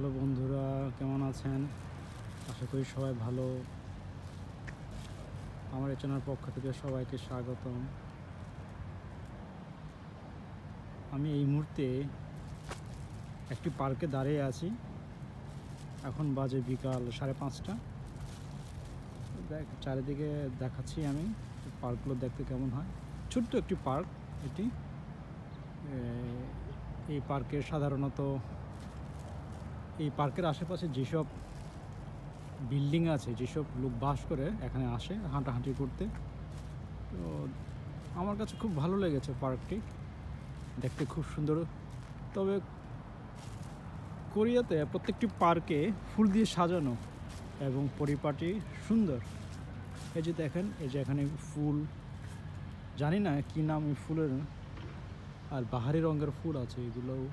hello বন্ধুরা কেমন আছেন আশা করি সবাই ভালো আমার এই চ্যানেল পক্ষ থেকে সবাইকে স্বাগতম আমি এই মুহূর্তে একটি পার্কে দাঁড়িয়ে আছি এখন বাজে বিকাল সাড়ে পাঁচটা দেখ চারিদিকে দেখাচ্ছি আমি পার্কগুলো দেখতে কেমন হয় ছোট্ট একটি পার্ক এটি এই পার্কে সাধারণত এই পার্কের আশেপাশে যেসব বিল্ডিং আছে যেসব লোক বাস করে এখানে আসে হাঁটাহাঁটি করতে তো আমার কাছে খুব ভালো লেগেছে পার্কটি দেখতে খুব সুন্দর তবে কোরিয়াতে প্রত্যেকটি পার্কে ফুল দিয়ে সাজানো এবং পরিপাটি সুন্দর এই যে দেখেন এই যে এখানে ফুল জানি না কী নাম এই ফুলের আর বাহারি রঙের ফুল আছে এগুলোও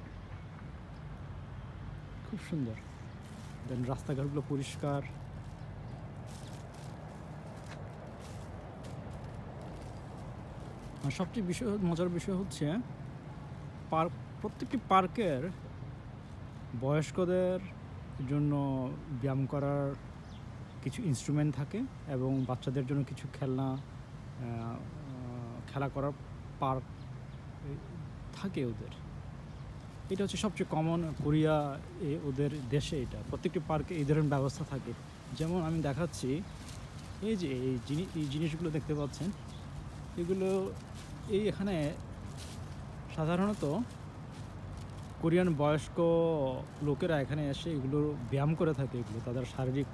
খুব সুন্দর দেন রাস্তাঘাটগুলো পরিষ্কার সবচেয়ে বিষয় মজার বিষয় হচ্ছে পার্ক প্রত্যেকটি পার্কের বয়স্কদের জন্য ব্যায়াম করার কিছু ইনস্ট্রুমেন্ট থাকে এবং বাচ্চাদের জন্য কিছু খেলনা খেলা করার পার্ক থাকে ওদের এটা হচ্ছে সবচেয়ে কমন কোরিয়া এ ওদের দেশে এটা প্রত্যেকটি পার্কে এই ধরনের ব্যবস্থা থাকে যেমন আমি দেখাচ্ছি এই যে এই জিনিস এই জিনিসগুলো দেখতে পাচ্ছেন এগুলো এই এখানে সাধারণত কোরিয়ান বয়স্ক লোকেরা এখানে এসে এগুলো ব্যায়াম করে থাকে এগুলো তাদের শারীরিক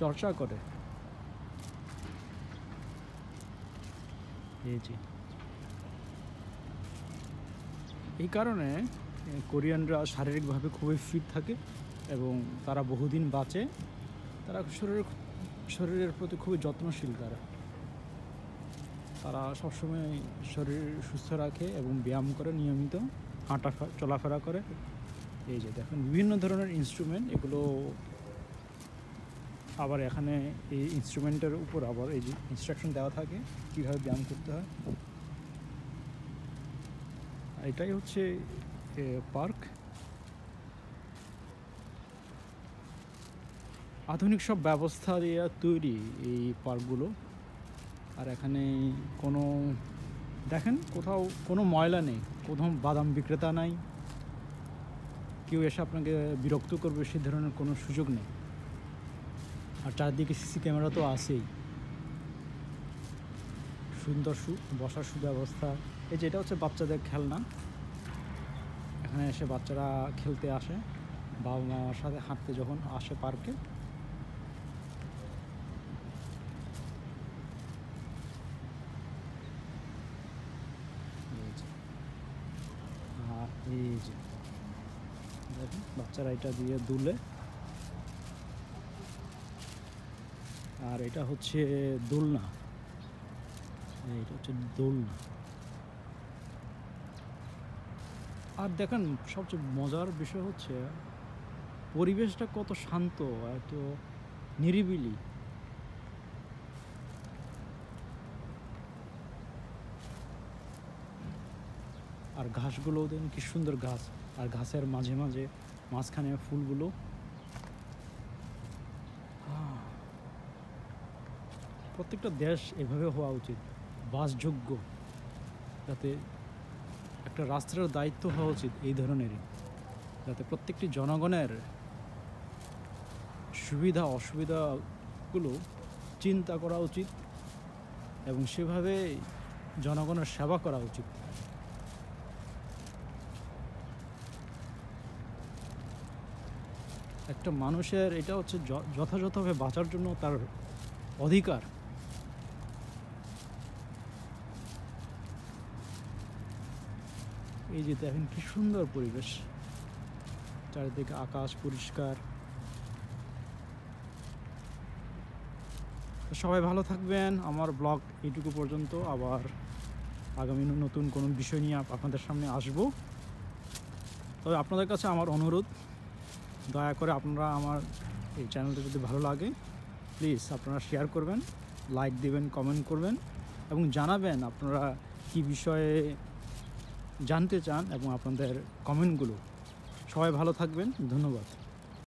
চর্চা করে এই যে এই কারণে কোরিয়ানরা শারীরিকভাবে খুবই ফিট থাকে এবং তারা বহুদিন বাঁচে তারা শরীরের শরীরের প্রতি খুবই যত্নশীল তারা তারা সবসময় শরীর সুস্থ রাখে এবং ব্যায়াম করে নিয়মিত হাঁটা চলাফেরা করে এই যে দেখেন বিভিন্ন ধরনের ইনস্ট্রুমেন্ট এগুলো আবার এখানে এই ইনস্ট্রুমেন্টের উপর আবার এই যে ইনস্ট্রাকশন দেওয়া থাকে কীভাবে ব্যায়াম করতে হয় এটাই হচ্ছে পার্ক আধুনিক সব ব্যবস্থা দিয়ে তৈরি এই পার্কগুলো আর এখানে কোনো দেখেন কোথাও কোনো ময়লা নেই কোথাও বাদাম বিক্রেতা নাই কেউ এসে আপনাকে বিরক্ত করবে সে ধরনের কোনো সুযোগ নেই আর চারদিকে সিসি ক্যামেরা তো আছেই সুন্দর সু বসার সুব্যবস্থা এই যেটা হচ্ছে বাচ্চাদের খেলনা এখানে এসে বাচ্চারা খেলতে আসে বাবা মামার সাথে হাঁটতে যখন আসে পার্কে আর এই যে দেখুন বাচ্চারা এটা দিয়ে দুলে আর এটা হচ্ছে দোলনা এটা হচ্ছে দোলনা আর দেখেন সবচেয়ে মজার বিষয় হচ্ছে পরিবেশটা কত শান্ত এত নিরিবিলি আর ঘাসগুলোও দেন কি সুন্দর ঘাস আর ঘাসের মাঝে মাঝে মাঝখানে ফুলগুলো প্রত্যেকটা দেশ এভাবে হওয়া উচিত বাসযোগ্য যাতে একটা রাষ্ট্রের দায়িত্ব হওয়া উচিত এই ধরনেরই যাতে প্রত্যেকটি জনগণের সুবিধা অসুবিধাগুলো চিন্তা করা উচিত এবং সেভাবে জনগণের সেবা করা উচিত একটা মানুষের এটা হচ্ছে যথাযথভাবে বাঁচার জন্য তার অধিকার এই যে দেখেন কি সুন্দর পরিবেশ চারিদিকে আকাশ পরিষ্কার সবাই ভালো থাকবেন আমার ব্লগ এইটুকু পর্যন্ত আবার আগামী নতুন কোনো বিষয় নিয়ে আপনাদের সামনে আসব তবে আপনাদের কাছে আমার অনুরোধ দয়া করে আপনারা আমার এই চ্যানেলটা যদি ভালো লাগে প্লিজ আপনারা শেয়ার করবেন লাইক দেবেন কমেন্ট করবেন এবং জানাবেন আপনারা কি বিষয়ে জানতে চান এবং আপনাদের কমেন্টগুলো সবাই ভালো থাকবেন ধন্যবাদ